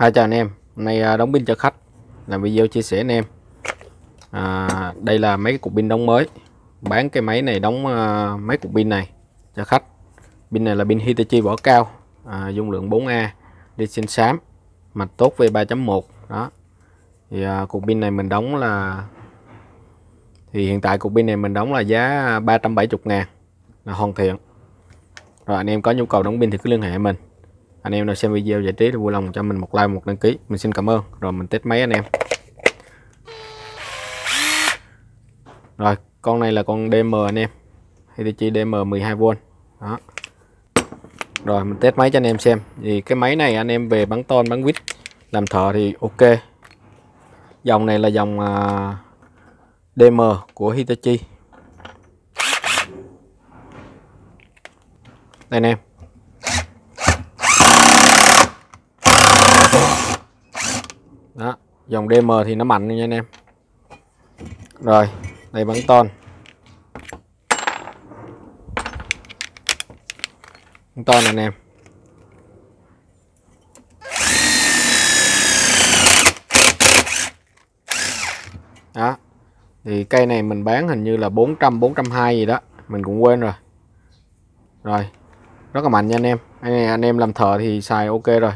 hai chào anh em, hôm nay à, đóng pin cho khách làm video chia sẻ anh em à, Đây là mấy cục pin đóng mới Bán cái máy này đóng uh, mấy cục pin này cho khách Pin này là pin Hitachi vỏ cao à, Dung lượng 4A Đi xanh xám Mạch tốt V3.1 đó thì à, cục pin này mình đóng là thì hiện tại cục pin này mình đóng là giá 370 ngàn là hoàn thiện rồi anh em có nhu cầu đóng pin thì cứ liên hệ mình anh em nào xem video giải trí thì vui lòng cho mình một like một đăng ký mình xin cảm ơn rồi mình test máy anh em rồi con này là con DM anh em Hitachi DM 12V đó rồi mình test máy cho anh em xem thì cái máy này anh em về bắn ton bắn vít làm thợ thì ok dòng này là dòng à, DM của Hitachi đây anh em đó dòng DM thì nó mạnh nha anh em rồi đây bắn ton bắn ton anh em đó thì cây này mình bán hình như là 400 420 gì đó mình cũng quên rồi rồi rất là mạnh nha anh em anh anh em làm thợ thì xài ok rồi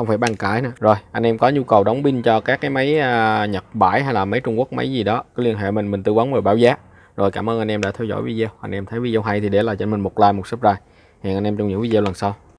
không phải bàn cái nữa rồi anh em có nhu cầu đóng pin cho các cái máy uh, Nhật bãi hay là máy Trung Quốc máy gì đó cứ liên hệ mình mình tư vấn và báo giá rồi cảm ơn anh em đã theo dõi video anh em thấy video hay thì để lại cho mình một like một subscribe hẹn anh em trong những video lần sau